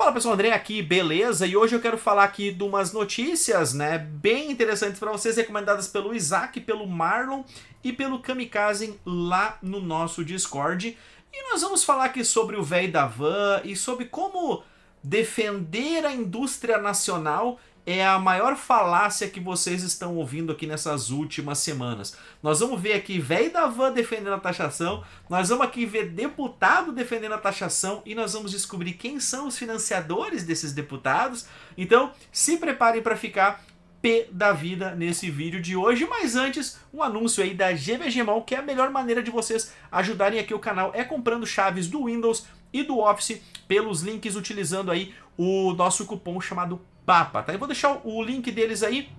Fala pessoal, André aqui, beleza? E hoje eu quero falar aqui de umas notícias, né, bem interessantes para vocês, recomendadas pelo Isaac, pelo Marlon e pelo Kamikaze lá no nosso Discord. E nós vamos falar aqui sobre o velho da van e sobre como defender a indústria nacional é a maior falácia que vocês estão ouvindo aqui nessas últimas semanas. Nós vamos ver aqui velho da van defendendo a taxação, nós vamos aqui ver deputado defendendo a taxação e nós vamos descobrir quem são os financiadores desses deputados. Então, se preparem para ficar P da vida nesse vídeo de hoje, mas antes, um anúncio aí da GVGMON, que é a melhor maneira de vocês ajudarem aqui o canal é comprando chaves do Windows e do Office pelos links utilizando aí o nosso cupom chamado Papa, tá? Eu vou deixar o link deles aí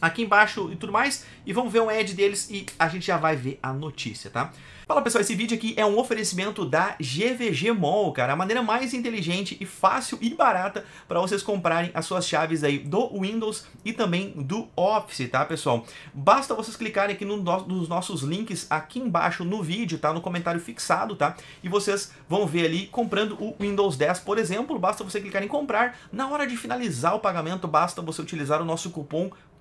aqui embaixo e tudo mais. E vamos ver um ad deles e a gente já vai ver a notícia, tá? Fala pessoal, esse vídeo aqui é um oferecimento da GVG Mall, cara, a maneira mais inteligente e fácil e barata para vocês comprarem as suas chaves aí do Windows e também do Office, tá pessoal? Basta vocês clicarem aqui no, nos nossos links aqui embaixo no vídeo, tá? No comentário fixado, tá? E vocês vão ver ali comprando o Windows 10, por exemplo, basta você clicar em comprar, na hora de finalizar o pagamento, basta você utilizar o nosso cupom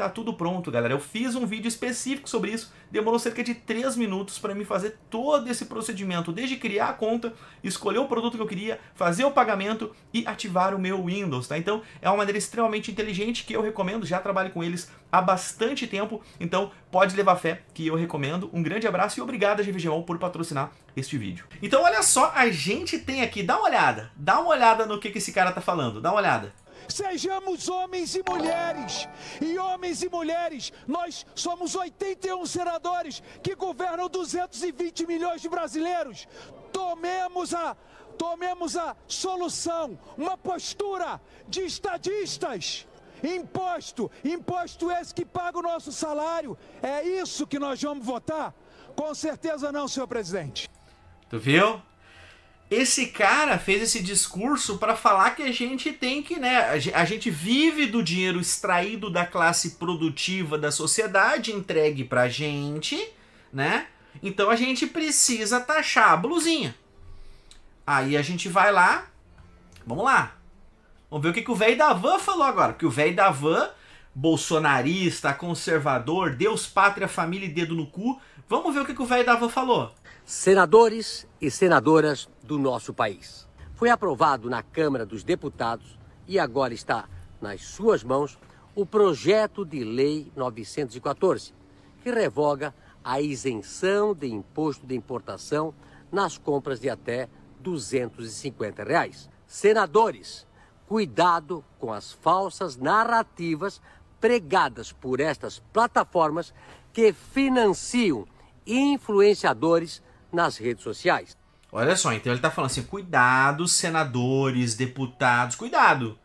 Tá tudo pronto, galera. Eu fiz um vídeo específico sobre isso. Demorou cerca de 3 minutos para mim fazer todo esse procedimento, desde criar a conta, escolher o produto que eu queria, fazer o pagamento e ativar o meu Windows, tá? Então, é uma maneira extremamente inteligente que eu recomendo, já trabalho com eles há bastante tempo, então pode levar fé que eu recomendo. Um grande abraço e obrigado a GVGMOL por patrocinar este vídeo. Então, olha só, a gente tem aqui, dá uma olhada, dá uma olhada no que, que esse cara tá falando, dá uma olhada. Sejamos homens e mulheres. E homens e mulheres, nós somos 81 senadores que governam 220 milhões de brasileiros. Tomemos a tomemos a solução, uma postura de estadistas. Imposto, imposto esse que paga o nosso salário. É isso que nós vamos votar? Com certeza não, senhor presidente. Tu viu? esse cara fez esse discurso para falar que a gente tem que, né, a gente vive do dinheiro extraído da classe produtiva da sociedade entregue pra gente, né? Então a gente precisa taxar a blusinha. Aí a gente vai lá, vamos lá. Vamos ver o que, que o velho da van falou agora, que o velho da van bolsonarista, conservador, Deus, pátria, família e dedo no cu. Vamos ver o que, que o velho da van falou senadores e senadoras do nosso país. Foi aprovado na Câmara dos Deputados e agora está nas suas mãos o projeto de lei 914, que revoga a isenção de imposto de importação nas compras de até 250 reais. Senadores, cuidado com as falsas narrativas pregadas por estas plataformas que financiam influenciadores nas redes sociais. Olha só, então ele está falando assim: cuidado, senadores, deputados, cuidado.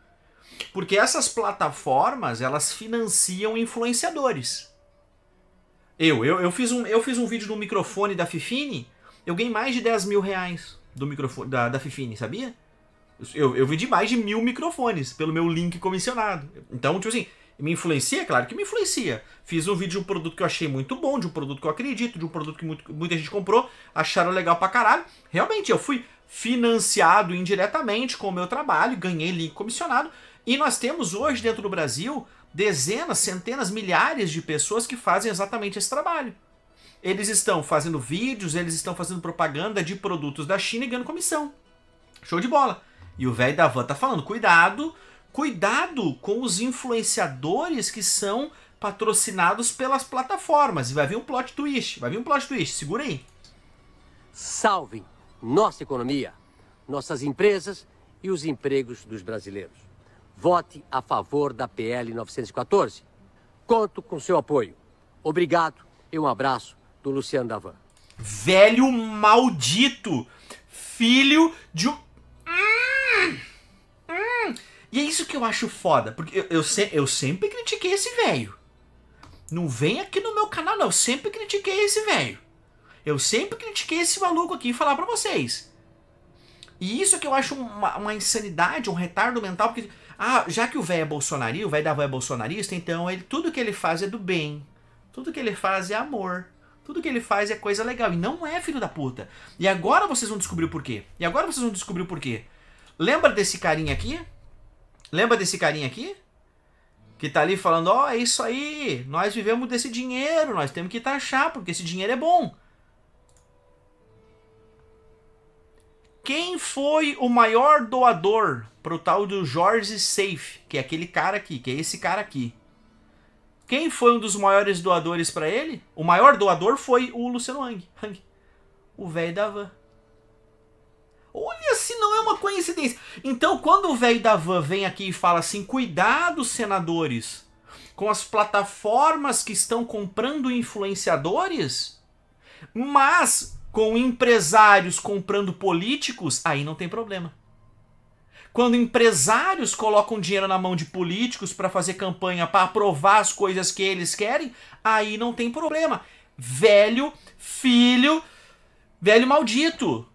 Porque essas plataformas, elas financiam influenciadores. Eu, eu, eu, fiz, um, eu fiz um vídeo no microfone da Fifine, eu ganhei mais de 10 mil reais do microfone, da, da Fifine, sabia? Eu, eu vendi mais de mil microfones pelo meu link comissionado. Então, tipo assim, me influencia? Claro que me influencia. Fiz um vídeo de um produto que eu achei muito bom, de um produto que eu acredito, de um produto que muito, muita gente comprou, acharam legal pra caralho. Realmente, eu fui financiado indiretamente com o meu trabalho, ganhei link comissionado. E nós temos hoje dentro do Brasil dezenas, centenas, milhares de pessoas que fazem exatamente esse trabalho. Eles estão fazendo vídeos, eles estão fazendo propaganda de produtos da China e ganhando comissão. Show de bola. E o velho da van tá falando, cuidado Cuidado com os influenciadores que são patrocinados pelas plataformas. E vai vir um plot twist, vai vir um plot twist, segura aí. Salve nossa economia, nossas empresas e os empregos dos brasileiros. Vote a favor da PL 914. Conto com seu apoio. Obrigado e um abraço do Luciano Davan. Velho maldito, filho de um e é isso que eu acho foda, porque eu, eu, se, eu sempre critiquei esse velho. Não vem aqui no meu canal, não. Eu sempre critiquei esse velho. Eu sempre critiquei esse maluco aqui e falar pra vocês. E isso que eu acho uma, uma, insanidade, um retardo mental, porque. Ah, já que o velho é bolsonarista, o velho da avó é bolsonarista, então ele, tudo que ele faz é do bem. Tudo que ele faz é amor. Tudo que ele faz é coisa legal. E não é filho da puta. E agora vocês vão descobrir o porquê. E agora vocês vão descobrir o porquê. Lembra desse carinha aqui? Lembra desse carinha aqui? Que tá ali falando, ó, oh, é isso aí, nós vivemos desse dinheiro, nós temos que taxar, porque esse dinheiro é bom. Quem foi o maior doador pro tal do Jorge Safe, que é aquele cara aqui, que é esse cara aqui? Quem foi um dos maiores doadores para ele? O maior doador foi o Luciano Hang, Hang o velho da van se não é uma coincidência. Então, quando o velho da van vem aqui e fala assim: cuidado, senadores, com as plataformas que estão comprando influenciadores, mas com empresários comprando políticos, aí não tem problema. Quando empresários colocam dinheiro na mão de políticos para fazer campanha, para aprovar as coisas que eles querem, aí não tem problema. Velho, filho, velho maldito.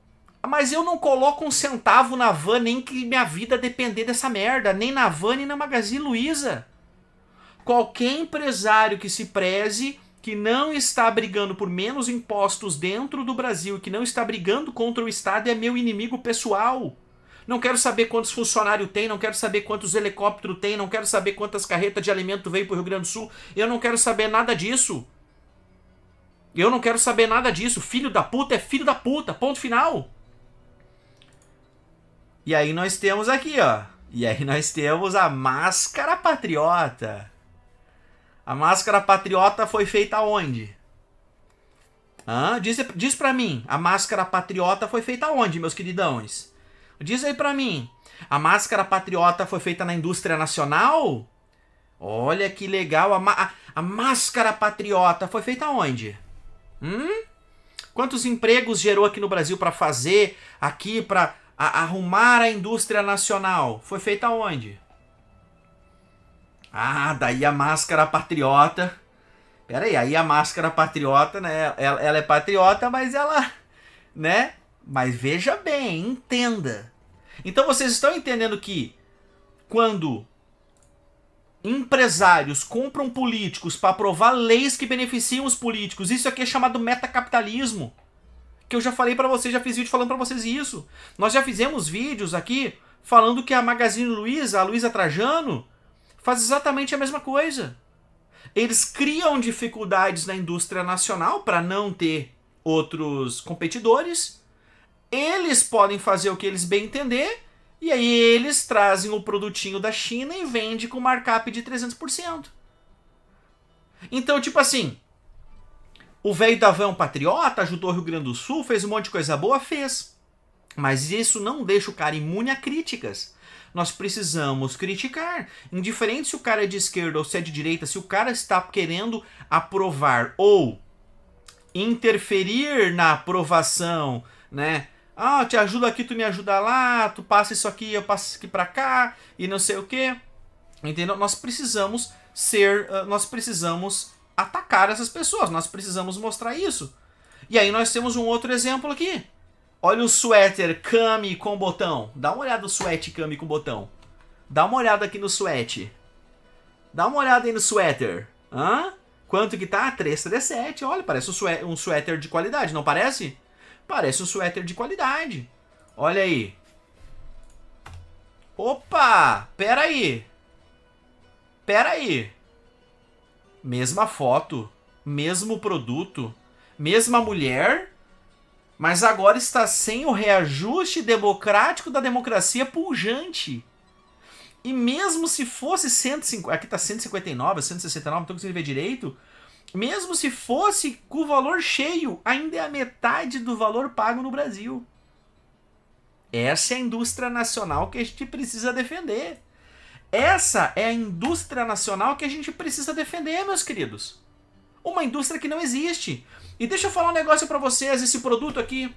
Mas eu não coloco um centavo na van nem que minha vida depender dessa merda, nem na van nem na Magazine Luiza. Qualquer empresário que se preze, que não está brigando por menos impostos dentro do Brasil, que não está brigando contra o Estado, é meu inimigo pessoal. Não quero saber quantos funcionários tem, não quero saber quantos helicópteros tem, não quero saber quantas carretas de alimento veio para o Rio Grande do Sul. Eu não quero saber nada disso. Eu não quero saber nada disso. Filho da puta é filho da puta. Ponto final. E aí nós temos aqui, ó. E aí nós temos a máscara patriota. A máscara patriota foi feita onde? Hã? Diz, diz pra mim, a máscara patriota foi feita onde, meus queridões? Diz aí pra mim, a máscara patriota foi feita na indústria nacional? Olha que legal, a, a, a máscara patriota foi feita onde? Hum? Quantos empregos gerou aqui no Brasil para fazer, aqui para a arrumar a indústria nacional foi feita onde? Ah, daí a máscara patriota. Pera aí, aí a máscara patriota, né? Ela, ela é patriota, mas ela, né? Mas veja bem, entenda. Então vocês estão entendendo que quando empresários compram políticos para aprovar leis que beneficiam os políticos, isso aqui é chamado metacapitalismo que eu já falei para vocês, já fiz vídeo falando para vocês isso. Nós já fizemos vídeos aqui falando que a Magazine Luiza, a Luiza Trajano, faz exatamente a mesma coisa. Eles criam dificuldades na indústria nacional para não ter outros competidores. Eles podem fazer o que eles bem entender e aí eles trazem o produtinho da China e vende com markup de 300%. Então, tipo assim, o velho Davan é um patriota, ajudou o Rio Grande do Sul, fez um monte de coisa boa, fez. Mas isso não deixa o cara imune a críticas. Nós precisamos criticar. Indiferente se o cara é de esquerda ou se é de direita, se o cara está querendo aprovar ou interferir na aprovação, né? Ah, te ajudo aqui, tu me ajuda lá, tu passa isso aqui, eu passo isso aqui para cá e não sei o quê. Entendeu? Nós precisamos ser, ah, nós precisamos atacar essas pessoas. Nós precisamos mostrar isso. E aí nós temos um outro exemplo aqui. Olha o suéter cami com botão. Dá uma olhada no suéter cami com botão. Dá uma olhada aqui no suéter. Dá uma olhada aí no suéter. Hã? Quanto que tá? 337. Olha, parece um, sué um suéter de qualidade, não parece? Parece um suéter de qualidade. Olha aí. Opa! Pera aí. Pera aí mesma foto, mesmo produto, mesma mulher, mas agora está sem o reajuste democrático da democracia pujante. E mesmo se fosse 150, aqui está 159, 169, estou conseguindo ver direito, mesmo se fosse com o valor cheio, ainda é a metade do valor pago no Brasil. Essa é a indústria nacional que a gente precisa defender. Essa é a indústria nacional que a gente precisa defender, meus queridos. Uma indústria que não existe. E deixa eu falar um negócio para vocês, esse produto aqui,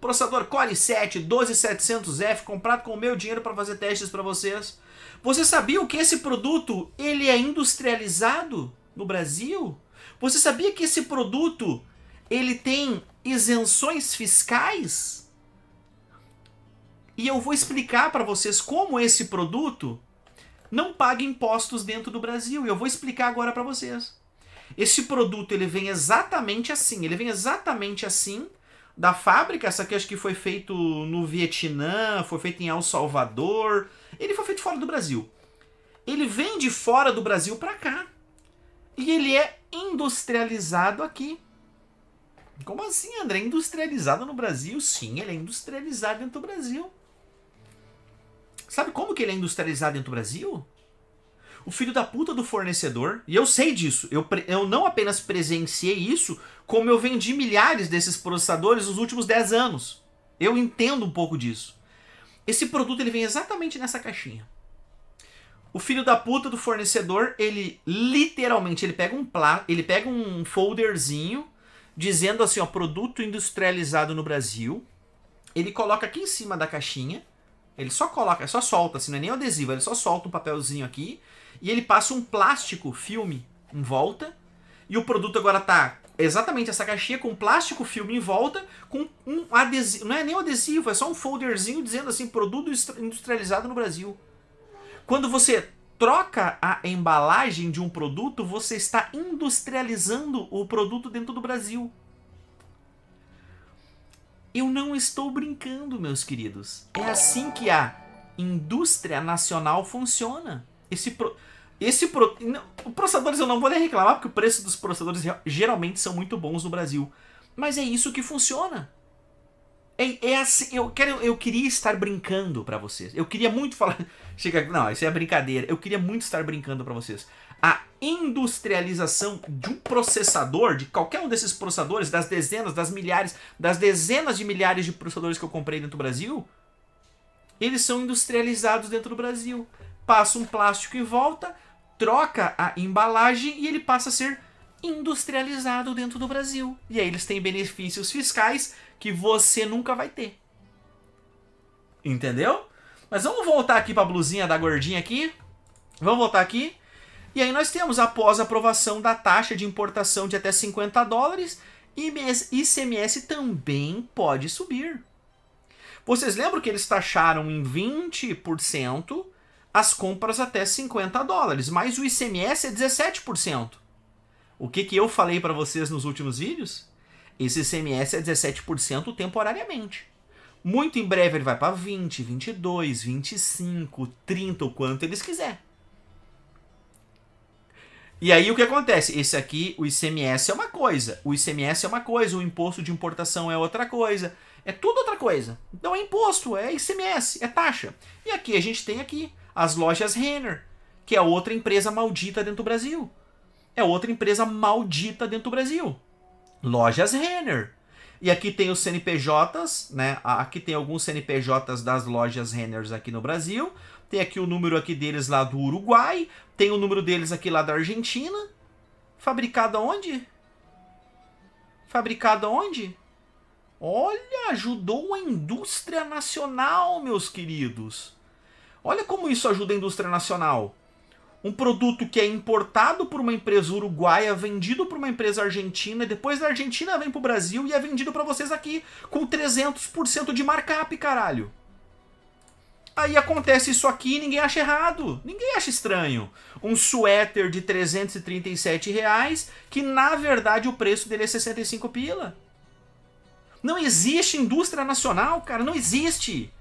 processador Core 7 12700F, comprado com o meu dinheiro para fazer testes para vocês. Você sabia que esse produto, ele é industrializado no Brasil? Você sabia que esse produto, ele tem isenções fiscais? e eu vou explicar para vocês como esse produto não paga impostos dentro do Brasil. E eu vou explicar agora para vocês. Esse produto ele vem exatamente assim, ele vem exatamente assim da fábrica, essa aqui acho que foi feito no Vietnã, foi feito em El Salvador, ele foi feito fora do Brasil. Ele vem de fora do Brasil para cá. E ele é industrializado aqui. Como assim, André? Industrializado no Brasil? Sim, ele é industrializado dentro do Brasil. Sabe como que ele é industrializado dentro do Brasil? O filho da puta do fornecedor, e eu sei disso, eu, eu não apenas presenciei isso, como eu vendi milhares desses processadores nos últimos 10 anos. Eu entendo um pouco disso. Esse produto ele vem exatamente nessa caixinha. O filho da puta do fornecedor, ele literalmente, ele pega um pla ele pega um folderzinho dizendo assim, ó, produto industrializado no Brasil. Ele coloca aqui em cima da caixinha ele só coloca, é só solta, assim, não é nem adesivo, ele só solta um papelzinho aqui e ele passa um plástico filme em volta. E o produto agora tá exatamente essa caixinha com plástico filme em volta, com um adesivo, não é nem um adesivo, é só um folderzinho dizendo assim, produto industrializado no Brasil. Quando você troca a embalagem de um produto, você está industrializando o produto dentro do Brasil. Eu não estou brincando, meus queridos. É assim que a indústria nacional funciona. Esse pro... Esse pro... processadores eu não vou nem reclamar, porque o preço dos processadores geralmente são muito bons no Brasil. Mas é isso que funciona. É, é assim, eu, quero, eu queria estar brincando para vocês. Eu queria muito falar. Chega, não, isso é brincadeira. Eu queria muito estar brincando para vocês a industrialização de um processador, de qualquer um desses processadores, das dezenas, das milhares, das dezenas de milhares de processadores que eu comprei dentro do Brasil, eles são industrializados dentro do Brasil. Passa um plástico em volta, troca a embalagem e ele passa a ser industrializado dentro do Brasil. E aí eles têm benefícios fiscais que você nunca vai ter. Entendeu? Mas vamos voltar aqui para a blusinha da gordinha aqui. Vamos voltar aqui. E aí nós temos, após a aprovação da taxa de importação de até 50 dólares, ICMS também pode subir. Vocês lembram que eles taxaram em 20% as compras até 50 dólares, mas o ICMS é 17%. O que, que eu falei para vocês nos últimos vídeos? Esse ICMS é 17% temporariamente. Muito em breve ele vai para 20, 22, 25, 30, o quanto eles quiser. E aí o que acontece? Esse aqui, o ICMS é uma coisa, o ICMS é uma coisa, o imposto de importação é outra coisa, é tudo outra coisa. Então é imposto, é ICMS, é taxa. E aqui a gente tem aqui as lojas Renner, que é outra empresa maldita dentro do Brasil. É outra empresa maldita dentro do Brasil. Lojas Renner. E aqui tem os CNPJs, né? Aqui tem alguns CNPJs das lojas Renners aqui no Brasil. Tem aqui o número aqui deles lá do Uruguai. Tem o número deles aqui lá da Argentina. Fabricada onde? Fabricada onde? Olha, ajudou a indústria nacional, meus queridos. Olha como isso ajuda a indústria nacional. Um produto que é importado por uma empresa uruguaia, vendido por uma empresa argentina, depois da Argentina vem para o Brasil e é vendido para vocês aqui com 300% de markup, caralho. Aí acontece isso aqui e ninguém acha errado. Ninguém acha estranho. Um suéter de 337 reais, que na verdade o preço dele é 65 pila. Não existe indústria nacional, cara. Não existe.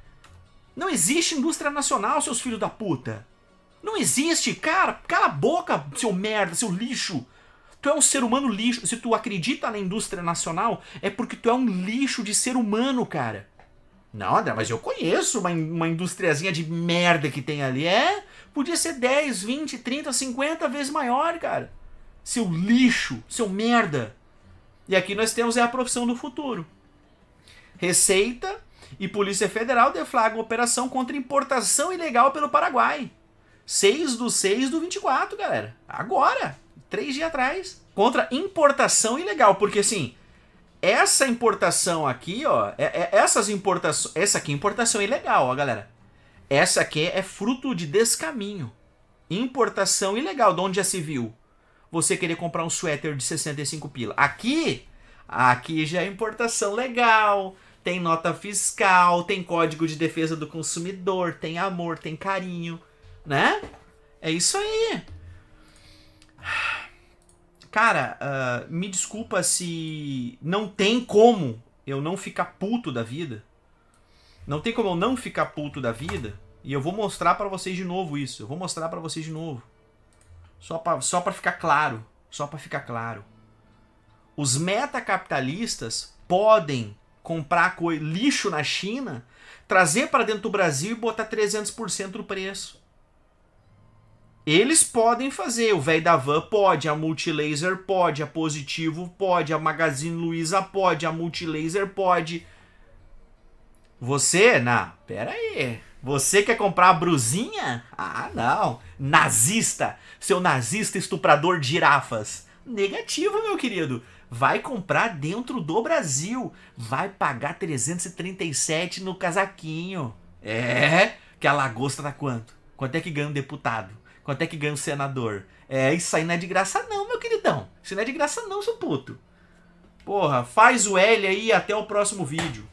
Não existe indústria nacional, seus filhos da puta. Não existe, cara. Cala a boca, seu merda, seu lixo. Tu é um ser humano lixo. Se tu acredita na indústria nacional, é porque tu é um lixo de ser humano, cara. Não, André, mas eu conheço uma, uma industriazinha de merda que tem ali. É, podia ser 10, 20, 30, 50 vezes maior, cara. Seu lixo, seu merda. E aqui nós temos é a profissão do futuro. Receita e Polícia Federal deflagram operação contra importação ilegal pelo Paraguai. 6 do 6 do 24, galera. Agora. 3 dias atrás. Contra importação ilegal. Porque assim, essa importação aqui, ó, é, é, essas importações, essa aqui é importação ilegal, ó, galera. Essa aqui é fruto de descaminho. Importação ilegal, de onde já se viu? Você querer comprar um suéter de 65 pila. Aqui, aqui já é importação legal, tem nota fiscal, tem código de defesa do consumidor, tem amor, tem carinho, né? É isso aí. Ah. Cara, uh, me desculpa se não tem como eu não ficar puto da vida. Não tem como eu não ficar puto da vida. E eu vou mostrar para vocês de novo isso. Eu vou mostrar para vocês de novo. Só para só pra ficar claro. Só para ficar claro. Os meta-capitalistas podem comprar lixo na China, trazer para dentro do Brasil e botar 300% do preço. Eles podem fazer, o velho da van pode, a Multilaser pode, a Positivo pode, a Magazine Luiza pode, a Multilaser pode. Você, na, pera aí. Você quer comprar a brusinha? Ah, não. Nazista, seu nazista estuprador de girafas. Negativo, meu querido. Vai comprar dentro do Brasil. Vai pagar 337 no casaquinho. É, que a lagosta tá quanto? Quanto é que ganha um deputado? Quanto é que ganha o senador? É, isso aí não é de graça não, meu queridão. Isso não é de graça não, seu puto. Porra, faz o L aí até o próximo vídeo.